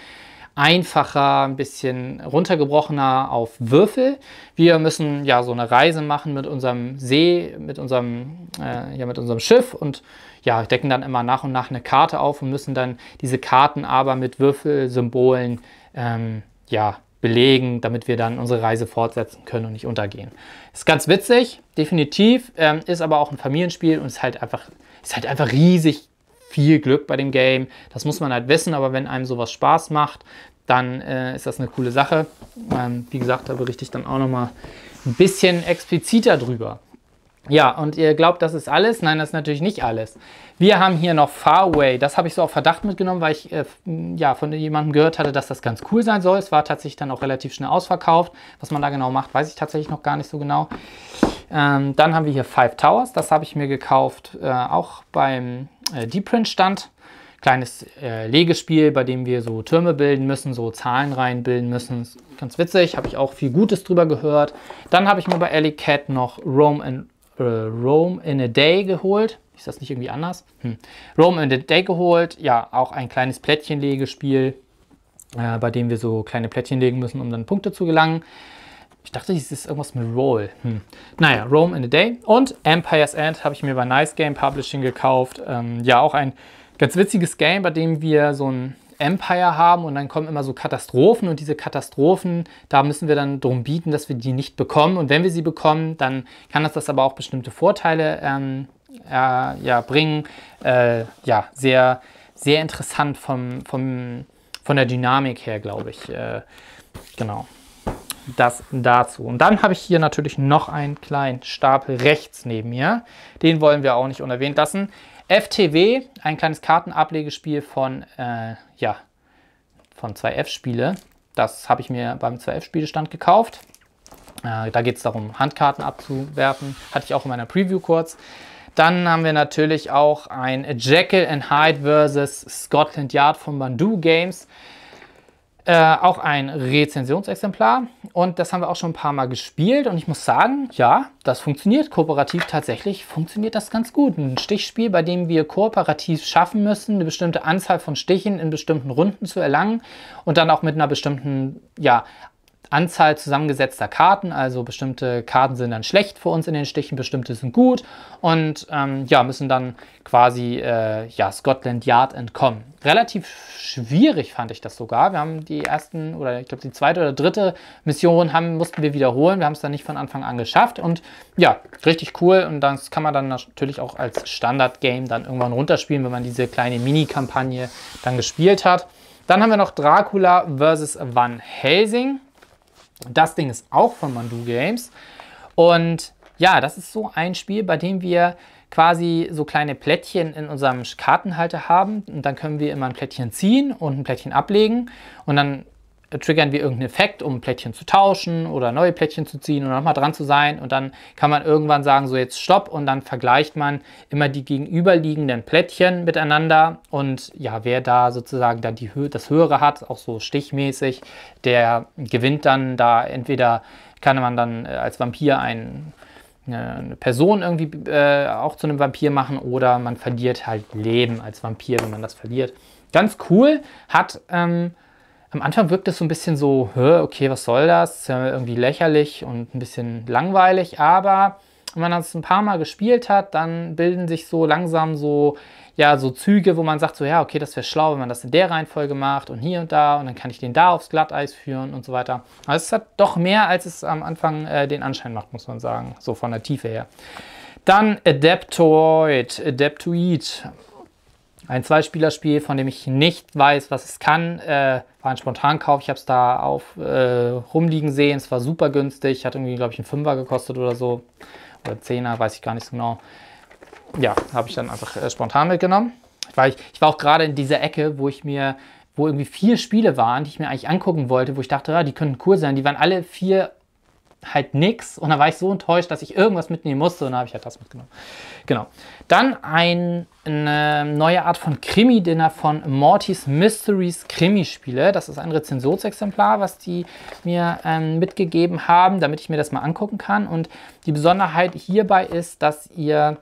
einfacher, ein bisschen runtergebrochener auf Würfel. Wir müssen ja so eine Reise machen mit unserem See, mit unserem, äh, ja, mit unserem Schiff und ja, decken dann immer nach und nach eine Karte auf und müssen dann diese Karten aber mit Würfelsymbolen ähm, ja, belegen, damit wir dann unsere Reise fortsetzen können und nicht untergehen. Ist ganz witzig, definitiv, ähm, ist aber auch ein Familienspiel und ist halt einfach, ist halt einfach riesig viel Glück bei dem Game. Das muss man halt wissen, aber wenn einem sowas Spaß macht, dann äh, ist das eine coole Sache. Ähm, wie gesagt, da berichte ich dann auch nochmal ein bisschen expliziter drüber. Ja, und ihr glaubt, das ist alles? Nein, das ist natürlich nicht alles. Wir haben hier noch Farway. Das habe ich so auf Verdacht mitgenommen, weil ich äh, ja, von jemandem gehört hatte, dass das ganz cool sein soll. Es war tatsächlich dann auch relativ schnell ausverkauft. Was man da genau macht, weiß ich tatsächlich noch gar nicht so genau. Ähm, dann haben wir hier Five Towers. Das habe ich mir gekauft, äh, auch beim äh, Deeprint-Stand. Kleines äh, Legespiel, bei dem wir so Türme bilden müssen, so Zahlen reinbilden müssen. Ganz witzig, habe ich auch viel Gutes drüber gehört. Dann habe ich mir bei Alley Cat noch Rome and äh, Rome in a Day geholt. Ist das nicht irgendwie anders? Hm. Rome in a Day geholt. Ja, auch ein kleines Plättchenlegespiel, äh, bei dem wir so kleine Plättchen legen müssen, um dann Punkte zu gelangen. Ich dachte, es ist irgendwas mit Roll. Hm. Naja, Rome in a Day. Und Empire's End habe ich mir bei Nice Game Publishing gekauft. Ähm, ja, auch ein ganz witziges Game, bei dem wir so ein Empire haben und dann kommen immer so Katastrophen und diese Katastrophen, da müssen wir dann darum bieten, dass wir die nicht bekommen. Und wenn wir sie bekommen, dann kann das das aber auch bestimmte Vorteile ähm, äh, ja, bringen. Äh, ja, sehr, sehr interessant vom, vom, von der Dynamik her, glaube ich. Äh, genau. Das dazu. Und dann habe ich hier natürlich noch einen kleinen Stapel rechts neben mir. Den wollen wir auch nicht unerwähnt lassen. FTW, ein kleines Kartenablegespiel von, äh, ja, von 2F-Spiele. Das habe ich mir beim 2F-Spielestand gekauft. Äh, da geht es darum, Handkarten abzuwerfen. Hatte ich auch in meiner Preview kurz. Dann haben wir natürlich auch ein Jekyll and Hyde vs. Scotland Yard von Bandu Games. Äh, auch ein Rezensionsexemplar und das haben wir auch schon ein paar Mal gespielt und ich muss sagen, ja, das funktioniert kooperativ tatsächlich, funktioniert das ganz gut. Ein Stichspiel, bei dem wir kooperativ schaffen müssen, eine bestimmte Anzahl von Stichen in bestimmten Runden zu erlangen und dann auch mit einer bestimmten ja, Anzahl zusammengesetzter Karten. Also bestimmte Karten sind dann schlecht für uns in den Stichen, bestimmte sind gut und ähm, ja, müssen dann quasi äh, ja, Scotland Yard entkommen. Relativ schwierig fand ich das sogar. Wir haben die ersten oder ich glaube die zweite oder dritte Mission haben, mussten wir wiederholen. Wir haben es dann nicht von Anfang an geschafft und ja, richtig cool und das kann man dann natürlich auch als Standard-Game dann irgendwann runterspielen, wenn man diese kleine Mini-Kampagne dann gespielt hat. Dann haben wir noch Dracula vs. Van Helsing. Das Ding ist auch von Mandu Games. Und ja, das ist so ein Spiel, bei dem wir quasi so kleine Plättchen in unserem Kartenhalter haben. Und dann können wir immer ein Plättchen ziehen und ein Plättchen ablegen. Und dann triggern wir irgendeinen Effekt, um Plättchen zu tauschen oder neue Plättchen zu ziehen oder nochmal dran zu sein. Und dann kann man irgendwann sagen, so jetzt stopp und dann vergleicht man immer die gegenüberliegenden Plättchen miteinander. Und ja, wer da sozusagen dann die Hö das Höhere hat, auch so stichmäßig, der gewinnt dann da entweder kann man dann äh, als Vampir einen äh, eine Person irgendwie äh, auch zu einem Vampir machen oder man verliert halt Leben als Vampir, wenn man das verliert. Ganz cool, hat ähm, am Anfang wirkt es so ein bisschen so, okay, was soll das? irgendwie lächerlich und ein bisschen langweilig, aber wenn man das ein paar Mal gespielt hat, dann bilden sich so langsam so, ja, so Züge, wo man sagt, so ja, okay, das wäre schlau, wenn man das in der Reihenfolge macht und hier und da und dann kann ich den da aufs Glatteis führen und so weiter. Also es hat doch mehr, als es am Anfang äh, den Anschein macht, muss man sagen, so von der Tiefe her. Dann Adaptoid, Adaptoid. Ein zwei spiel von dem ich nicht weiß, was es kann. Äh, war ein Spontankauf. Ich habe es da auf äh, rumliegen sehen. Es war super günstig. Hat irgendwie, glaube ich, einen Fünfer gekostet oder so. Oder Zehner, weiß ich gar nicht so genau. Ja, habe ich dann einfach äh, spontan mitgenommen. Weil ich, ich war auch gerade in dieser Ecke, wo ich mir wo irgendwie vier Spiele waren, die ich mir eigentlich angucken wollte, wo ich dachte, ja, ah, die könnten cool sein. Die waren alle vier halt nichts und dann war ich so enttäuscht, dass ich irgendwas mitnehmen musste und dann habe ich halt das mitgenommen. Genau. Dann ein, eine neue Art von Krimi-Dinner von Mortys Mysteries Krimi-Spiele. Das ist ein Rezensionsexemplar, was die mir ähm, mitgegeben haben, damit ich mir das mal angucken kann. Und die Besonderheit hierbei ist, dass ihr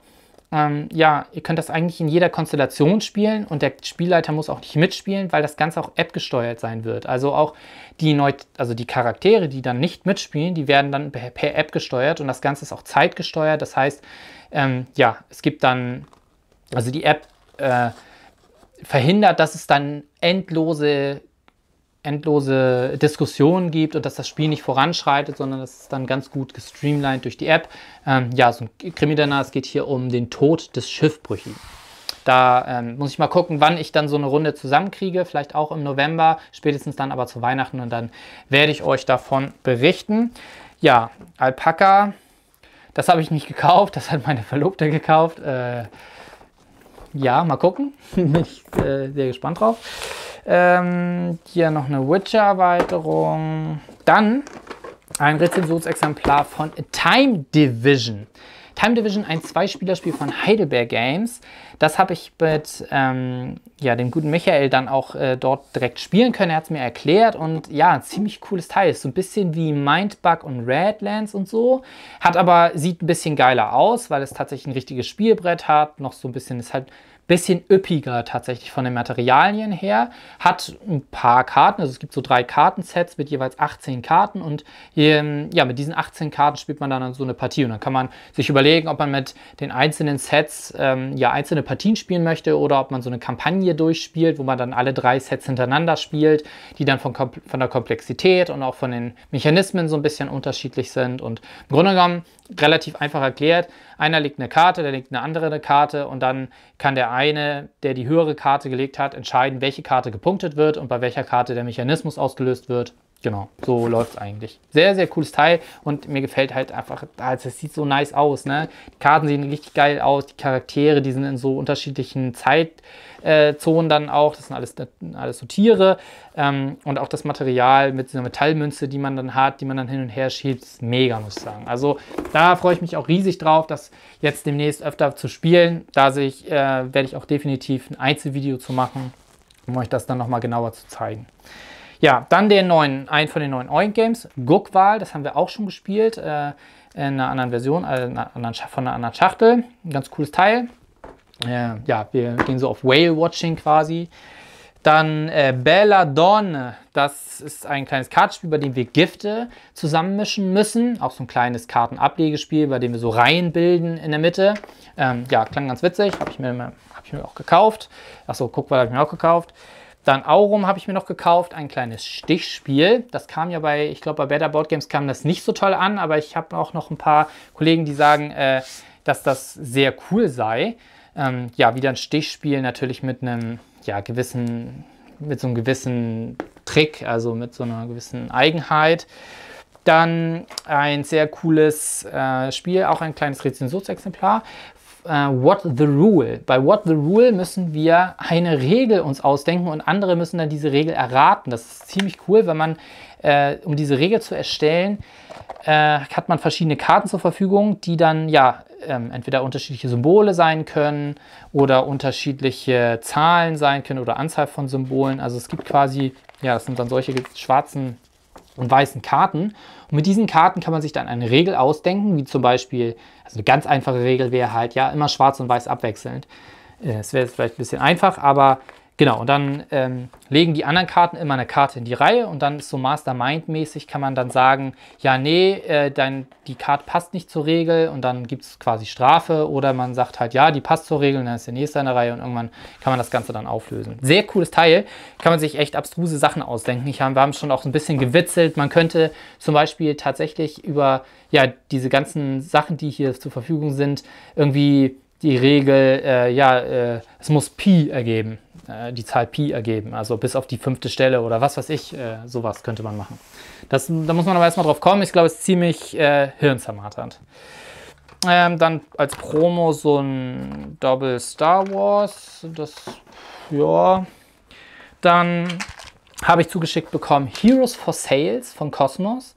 ähm, ja, ihr könnt das eigentlich in jeder Konstellation spielen und der Spielleiter muss auch nicht mitspielen, weil das Ganze auch App-gesteuert sein wird. Also auch die, Neut also die Charaktere, die dann nicht mitspielen, die werden dann per, per App gesteuert und das Ganze ist auch zeitgesteuert. Das heißt, ähm, ja, es gibt dann, also die App äh, verhindert, dass es dann endlose endlose Diskussionen gibt und dass das Spiel nicht voranschreitet, sondern dass es dann ganz gut gestreamlined durch die App. Ähm, ja, so ein Krimi danach, es geht hier um den Tod des Schiffbrüchigen. Da ähm, muss ich mal gucken, wann ich dann so eine Runde zusammenkriege, vielleicht auch im November, spätestens dann aber zu Weihnachten und dann werde ich euch davon berichten. Ja, Alpaka, das habe ich nicht gekauft, das hat meine Verlobte gekauft. Äh, ja, mal gucken, bin ich äh, sehr gespannt drauf. Ähm, hier noch eine Witcher-Erweiterung. Dann ein Rezensionsexemplar von Time Division. Time Division, ein Zweispielerspiel von Heidelberg Games. Das habe ich mit ähm, ja, dem guten Michael dann auch äh, dort direkt spielen können. Er hat es mir erklärt und ja, ziemlich cooles Teil. Ist so ein bisschen wie Mindbug und Redlands und so. Hat aber, sieht ein bisschen geiler aus, weil es tatsächlich ein richtiges Spielbrett hat. Noch so ein bisschen, ist halt bisschen üppiger tatsächlich von den Materialien her. Hat ein paar Karten, also es gibt so drei Kartensets mit jeweils 18 Karten und hier, ähm, ja, mit diesen 18 Karten spielt man dann so eine Partie und dann kann man sich überlegen, ob man mit den einzelnen Sets ähm, ja einzelne Partien spielen möchte oder ob man so eine Kampagne durchspielt, wo man dann alle drei Sets hintereinander spielt, die dann von, von der Komplexität und auch von den Mechanismen so ein bisschen unterschiedlich sind und im Grunde genommen relativ einfach erklärt, einer legt eine Karte, der legt eine andere eine Karte und dann kann der eine, der die höhere Karte gelegt hat, entscheiden, welche Karte gepunktet wird und bei welcher Karte der Mechanismus ausgelöst wird. Genau, so läuft es eigentlich. Sehr, sehr cooles Teil und mir gefällt halt einfach, also es sieht so nice aus. Ne? Die Karten sehen richtig geil aus, die Charaktere, die sind in so unterschiedlichen Zeitzonen äh, dann auch. Das sind alles, alles so Tiere ähm, und auch das Material mit so Metallmünze, die man dann hat, die man dann hin und her schiebt, ist mega, muss ich sagen. Also da freue ich mich auch riesig drauf, das jetzt demnächst öfter zu spielen. Da sehe äh, werde ich auch definitiv ein Einzelvideo zu machen, um euch das dann nochmal genauer zu zeigen. Ja, dann den neuen, einen von den neuen Oink Games, Guckwahl, das haben wir auch schon gespielt, äh, in einer anderen Version, äh, einer anderen, von einer anderen Schachtel. Ein ganz cooles Teil. Äh, ja, wir gehen so auf Whale-Watching quasi. Dann äh, Donne, das ist ein kleines Kartenspiel, bei dem wir Gifte zusammenmischen müssen. Auch so ein kleines Kartenablegespiel, bei dem wir so Reihen bilden in der Mitte. Ähm, ja, klang ganz witzig, habe ich, mir, hab ich mir auch gekauft. Achso, guck mal, habe ich mir auch gekauft. Dann Aurum habe ich mir noch gekauft, ein kleines Stichspiel. Das kam ja bei, ich glaube bei Better Board Games kam das nicht so toll an, aber ich habe auch noch ein paar Kollegen, die sagen, äh, dass das sehr cool sei. Ähm, ja, wieder ein Stichspiel natürlich mit einem ja, gewissen, mit so einem gewissen Trick, also mit so einer gewissen Eigenheit. Dann ein sehr cooles äh, Spiel, auch ein kleines Rezensionsexemplar äh, What the Rule. Bei What the Rule müssen wir eine Regel uns ausdenken und andere müssen dann diese Regel erraten. Das ist ziemlich cool, wenn man, äh, um diese Regel zu erstellen, äh, hat man verschiedene Karten zur Verfügung, die dann ja ähm, entweder unterschiedliche Symbole sein können oder unterschiedliche Zahlen sein können oder Anzahl von Symbolen. Also es gibt quasi, ja, es sind dann solche schwarzen und weißen Karten. Und mit diesen Karten kann man sich dann eine Regel ausdenken, wie zum Beispiel, also eine ganz einfache Regel wäre halt, ja, immer schwarz und weiß abwechselnd. Äh, es wäre jetzt vielleicht ein bisschen einfach, aber Genau, und dann ähm, legen die anderen Karten immer eine Karte in die Reihe und dann ist so Mastermind-mäßig, kann man dann sagen, ja, nee, äh, dein, die Karte passt nicht zur Regel und dann gibt es quasi Strafe oder man sagt halt, ja, die passt zur Regel und dann ist der nächste in der Reihe und irgendwann kann man das Ganze dann auflösen. Sehr cooles Teil, kann man sich echt abstruse Sachen ausdenken. Ich hab, wir haben schon auch ein bisschen gewitzelt, man könnte zum Beispiel tatsächlich über, ja, diese ganzen Sachen, die hier zur Verfügung sind, irgendwie die Regel, äh, ja, äh, es muss Pi ergeben. Äh, die Zahl Pi ergeben, also bis auf die fünfte Stelle oder was weiß ich, äh, sowas könnte man machen. Das, da muss man aber erstmal drauf kommen. Ich glaube, es ist ziemlich äh, hirnzermarternd. Ähm, dann als Promo so ein Double Star Wars, das, ja. Dann habe ich zugeschickt bekommen Heroes for Sales von Cosmos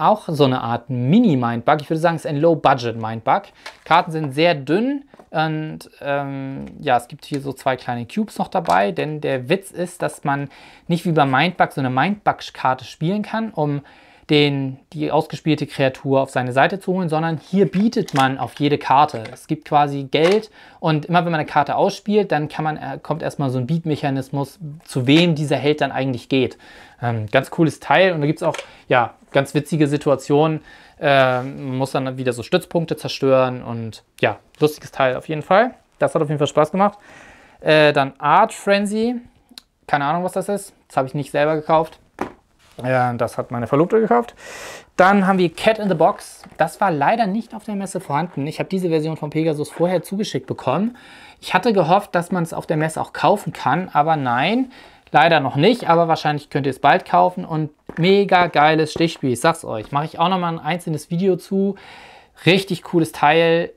auch so eine Art Mini-Mindbug. Ich würde sagen, es ist ein Low-Budget-Mindbug. Karten sind sehr dünn und ähm, ja, es gibt hier so zwei kleine Cubes noch dabei, denn der Witz ist, dass man nicht wie beim Mindbug so eine Mindbug-Karte spielen kann, um den, die ausgespielte Kreatur auf seine Seite zu holen, sondern hier bietet man auf jede Karte. Es gibt quasi Geld und immer wenn man eine Karte ausspielt, dann kann man, äh, kommt erstmal so ein Beat-Mechanismus, zu wem dieser Held dann eigentlich geht. Ähm, ganz cooles Teil und da gibt es auch ja, ganz witzige Situation. Ähm, man muss dann wieder so Stützpunkte zerstören und ja, lustiges Teil auf jeden Fall. Das hat auf jeden Fall Spaß gemacht. Äh, dann Art Frenzy. Keine Ahnung, was das ist. Das habe ich nicht selber gekauft. Äh, das hat meine Verlobte gekauft. Dann haben wir Cat in the Box. Das war leider nicht auf der Messe vorhanden. Ich habe diese Version von Pegasus vorher zugeschickt bekommen. Ich hatte gehofft, dass man es auf der Messe auch kaufen kann, aber nein. Leider noch nicht, aber wahrscheinlich könnt ihr es bald kaufen und mega geiles Stichspiel, ich sag's euch. Mache ich auch nochmal ein einzelnes Video zu. Richtig cooles Teil.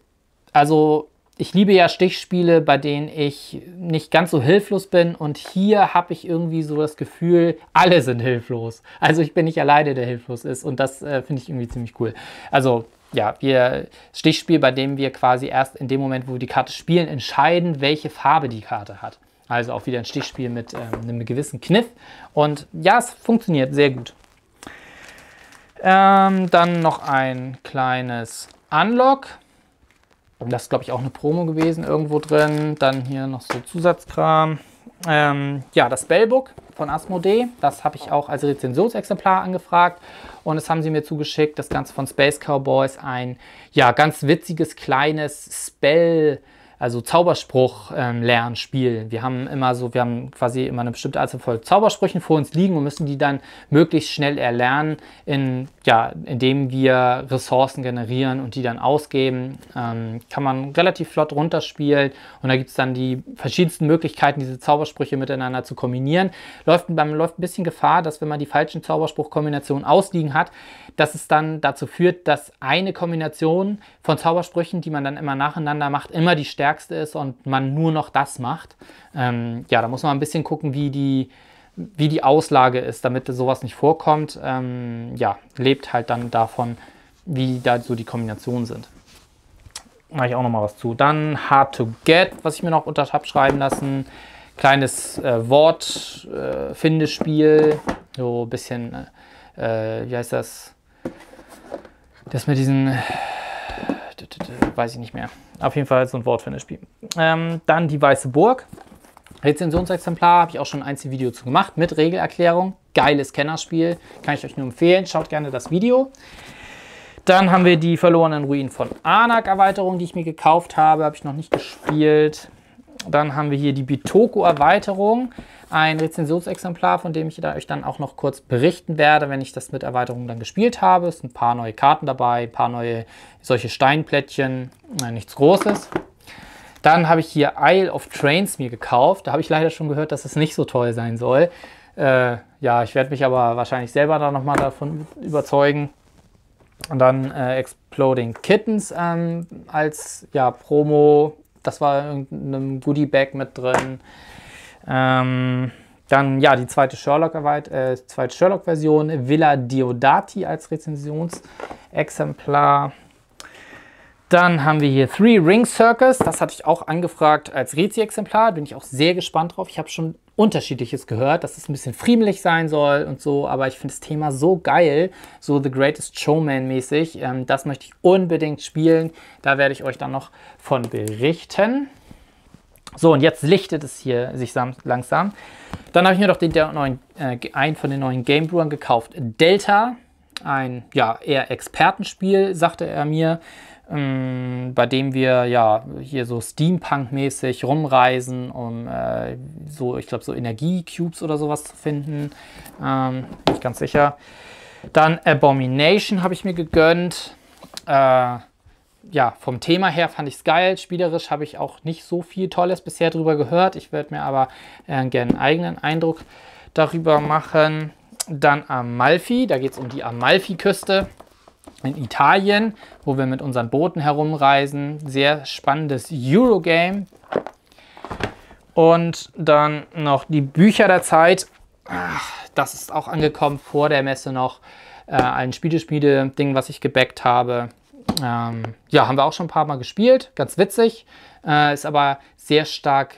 Also ich liebe ja Stichspiele, bei denen ich nicht ganz so hilflos bin und hier habe ich irgendwie so das Gefühl, alle sind hilflos. Also ich bin nicht alleine, der hilflos ist und das äh, finde ich irgendwie ziemlich cool. Also ja, wir Stichspiel, bei dem wir quasi erst in dem Moment, wo wir die Karte spielen, entscheiden, welche Farbe die Karte hat. Also auch wieder ein Stichspiel mit ähm, einem gewissen Kniff. Und ja, es funktioniert sehr gut. Ähm, dann noch ein kleines Unlock. Das ist, glaube ich, auch eine Promo gewesen, irgendwo drin. Dann hier noch so Zusatzkram. Ähm, ja, das Spellbook von Asmodee. Das habe ich auch als Rezensionsexemplar angefragt und das haben sie mir zugeschickt. Das Ganze von Space Cowboys, ein ja ganz witziges kleines Spell also Zauberspruch ähm, lernen, spielen. Wir haben immer so, wir haben quasi immer eine bestimmte Anzahl von Zaubersprüchen vor uns liegen und müssen die dann möglichst schnell erlernen, in, ja, indem wir Ressourcen generieren und die dann ausgeben. Ähm, kann man relativ flott runterspielen und da gibt es dann die verschiedensten Möglichkeiten, diese Zaubersprüche miteinander zu kombinieren. Läuft, man läuft ein bisschen Gefahr, dass wenn man die falschen Zauberspruchkombinationen ausliegen hat, dass es dann dazu führt, dass eine Kombination von Zaubersprüchen, die man dann immer nacheinander macht, immer die stärkste ist und man nur noch das macht. Ähm, ja, da muss man ein bisschen gucken, wie die, wie die Auslage ist, damit sowas nicht vorkommt. Ähm, ja, lebt halt dann davon, wie da so die Kombinationen sind. Mache ich auch nochmal was zu. Dann Hard to Get, was ich mir noch unter Tab schreiben lassen. Kleines äh, Wort, äh, Findespiel, so ein bisschen, äh, äh wie heißt das? Das mit diesen, äh, weiß ich nicht mehr. Auf jeden Fall so ein Wort für das Spiel. Ähm, dann die Weiße Burg. Rezensionsexemplar, habe ich auch schon ein einzelnes Video zu gemacht mit Regelerklärung. Geiles Kennerspiel, kann ich euch nur empfehlen. Schaut gerne das Video. Dann haben wir die verlorenen Ruinen von Anak Erweiterung, die ich mir gekauft habe, habe ich noch nicht gespielt. Dann haben wir hier die Bitoku-Erweiterung, ein Rezensionsexemplar, von dem ich da euch dann auch noch kurz berichten werde, wenn ich das mit Erweiterungen dann gespielt habe. Es sind ein paar neue Karten dabei, ein paar neue solche Steinplättchen, Nein, äh, nichts Großes. Dann habe ich hier Isle of Trains mir gekauft. Da habe ich leider schon gehört, dass es nicht so toll sein soll. Äh, ja, ich werde mich aber wahrscheinlich selber da nochmal davon überzeugen. Und dann äh, Exploding Kittens ähm, als ja, Promo das war irgendeinem Goodie-Bag mit drin. Ähm, dann ja, die zweite Sherlock-Version, äh, zweite Sherlock Villa Diodati als Rezensionsexemplar. Dann haben wir hier Three Ring Circus. Das hatte ich auch angefragt als Rezi-Exemplar. Bin ich auch sehr gespannt drauf. Ich habe schon Unterschiedliches gehört, dass es ein bisschen friemlich sein soll und so, aber ich finde das Thema so geil, so The Greatest Showman mäßig. Ähm, das möchte ich unbedingt spielen. Da werde ich euch dann noch von berichten. So, und jetzt lichtet es hier sich langsam. Dann habe ich mir doch den, neuen, äh, einen von den neuen Gamebrewern gekauft. Delta, ein ja, eher Expertenspiel, sagte er mir ähm, bei dem wir ja hier so Steampunk-mäßig rumreisen, um äh, so, ich glaube, so Energie-Cubes oder sowas zu finden. Ähm, bin ich ganz sicher. Dann Abomination habe ich mir gegönnt. Äh, ja, vom Thema her fand ich es geil. Spielerisch habe ich auch nicht so viel Tolles bisher drüber gehört. Ich werde mir aber äh, gerne einen eigenen Eindruck darüber machen. Dann Amalfi, da geht es um die Amalfi-Küste in Italien, wo wir mit unseren Booten herumreisen. Sehr spannendes Eurogame. Und dann noch die Bücher der Zeit. Ach, das ist auch angekommen vor der Messe noch. Äh, ein Spieleschmiede-Ding, was ich gebackt habe. Ähm, ja, haben wir auch schon ein paar Mal gespielt. Ganz witzig. Äh, ist aber sehr stark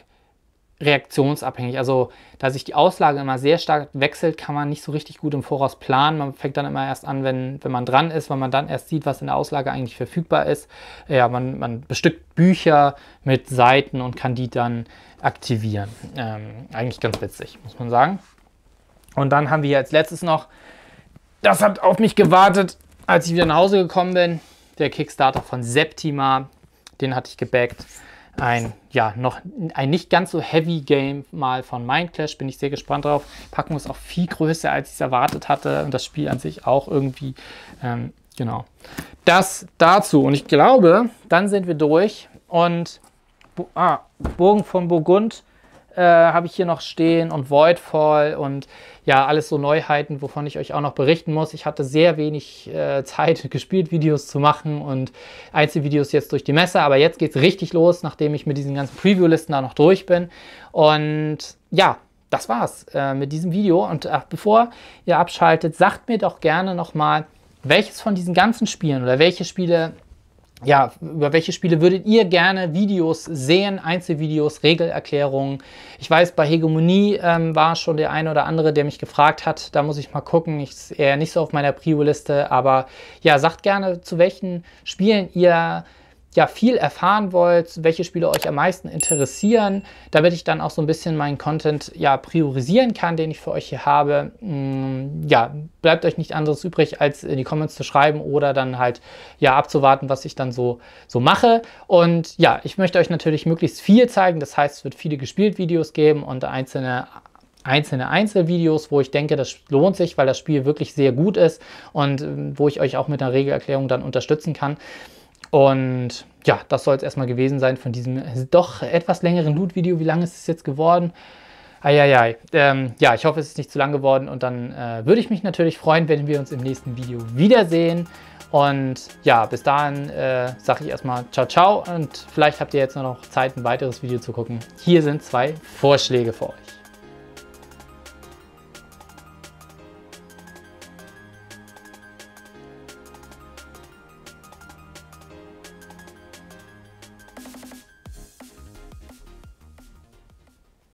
reaktionsabhängig. Also da sich die Auslage immer sehr stark wechselt, kann man nicht so richtig gut im Voraus planen. Man fängt dann immer erst an, wenn, wenn man dran ist, weil man dann erst sieht, was in der Auslage eigentlich verfügbar ist. Ja, man, man bestückt Bücher mit Seiten und kann die dann aktivieren. Ähm, eigentlich ganz witzig, muss man sagen. Und dann haben wir hier als letztes noch, das hat auf mich gewartet, als ich wieder nach Hause gekommen bin, der Kickstarter von Septima. Den hatte ich gebackt ein, ja, noch ein nicht ganz so heavy Game mal von Mindclash. Bin ich sehr gespannt drauf. Packung ist auch viel größer, als ich es erwartet hatte. Und das Spiel an sich auch irgendwie, ähm, genau. Das dazu. Und ich glaube, dann sind wir durch. Und ah, Bogen von Burgund äh, habe ich hier noch stehen und Voidfall und ja, alles so Neuheiten, wovon ich euch auch noch berichten muss. Ich hatte sehr wenig äh, Zeit, gespielt Videos zu machen und Einzelvideos jetzt durch die Messe, aber jetzt geht es richtig los, nachdem ich mit diesen ganzen Preview-Listen da noch durch bin. Und ja, das war's äh, mit diesem Video. Und ach, äh, bevor ihr abschaltet, sagt mir doch gerne nochmal, welches von diesen ganzen Spielen oder welche Spiele ja, über welche Spiele würdet ihr gerne Videos sehen, Einzelvideos, Regelerklärungen? Ich weiß, bei Hegemonie ähm, war schon der eine oder andere, der mich gefragt hat. Da muss ich mal gucken. Ich eher nicht so auf meiner Prio-Liste, aber ja, sagt gerne, zu welchen Spielen ihr ja, viel erfahren wollt, welche Spiele euch am meisten interessieren, damit ich dann auch so ein bisschen meinen Content ja priorisieren kann, den ich für euch hier habe. Mm, ja, bleibt euch nicht anderes übrig, als in die Comments zu schreiben oder dann halt ja abzuwarten, was ich dann so, so mache. Und ja, ich möchte euch natürlich möglichst viel zeigen. Das heißt, es wird viele gespielt Videos geben und einzelne einzelne Einzelvideos, wo ich denke, das lohnt sich, weil das Spiel wirklich sehr gut ist und ähm, wo ich euch auch mit einer Regelerklärung dann unterstützen kann. Und ja, das soll es erstmal gewesen sein von diesem doch etwas längeren Loot-Video. Wie lange ist es jetzt geworden? Eieiei. Ähm, ja, ich hoffe, es ist nicht zu lang geworden. Und dann äh, würde ich mich natürlich freuen, wenn wir uns im nächsten Video wiedersehen. Und ja, bis dahin äh, sage ich erstmal ciao, ciao. Und vielleicht habt ihr jetzt noch Zeit, ein weiteres Video zu gucken. Hier sind zwei Vorschläge für euch.